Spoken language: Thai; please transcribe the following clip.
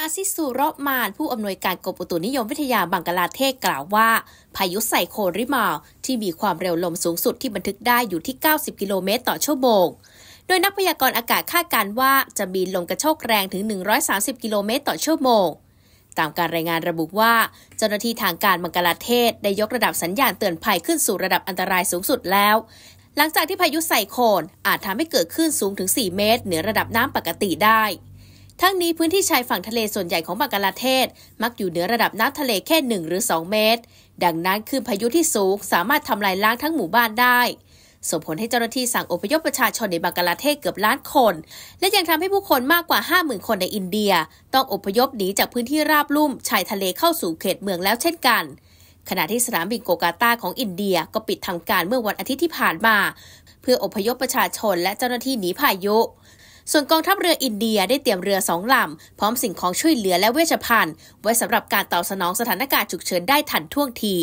อาซิสุรอบมานผู้อำนวยการกรมอุตุนิยมวิทยาบังกลาเทศกล่าวว่าพายุไซโคลริมาที่มีความเร็วลมสูงสุดที่บันทึกได้อยู่ที่ 90 กิโลเมตร ต่อชั่วโมงโดยนักพยากรณ์อากาศคาดการว่าจะบินลมกระโชกแรงถึง 130 กิโลเมตร ต่อชั่วโมงตามการรายงานระบุว่าเจ้าหน้าที่ทางการบังกลาเทศได้ยกระดับสัญญาณเตือนภัยขึ้นสู่ระดับอันตรายสูงสุดแล้ว หลังจากที่พายุไซโคลอาจทำให้เกิดคลื่นสูงถึง4 เมตร เหนือระดับน้ำปกติได้ทั้งนี้พื้นที่ชายฝั่งทะเลส่วนใหญ่ของบังกลาเทศ มักอยู่เหนือระดับน้ำทะเลแค่ 1 หรือ 2 เมตร ดังนั้นคลื่นพายุที่สูงสามารถทำลายล้างทั้งหมู่บ้านได้ ส่งผลให้เจ้าหน้าที่สั่งอพยพประชาชนในบังกลาเทศเกือบล้านคน และยังทำให้ผู้คนมากกว่า 50,000 คนในอินเดีย ต้องอพยพหนีจากพื้นที่ราบลุ่ม ชายทะเลเข้าสู่เขตเมืองแล้วเช่นกัน ขณะที่สนามบินโกกาตาของอินเดียก็ปิดทำการเมื่อวันอาทิตย์ที่ผ่านมา เพื่ออพยพประชาชนและเจ้าหน้าที่หนีพายุส่วนกองทัพเรืออินเดียได้เตรียมเรือสองลำพร้อมสิ่งของช่วยเหลือและเวชภัณฑ์ ไว้สำหรับการตอบสนองสถานการณ์ฉุกเฉินได้ทันท่วงที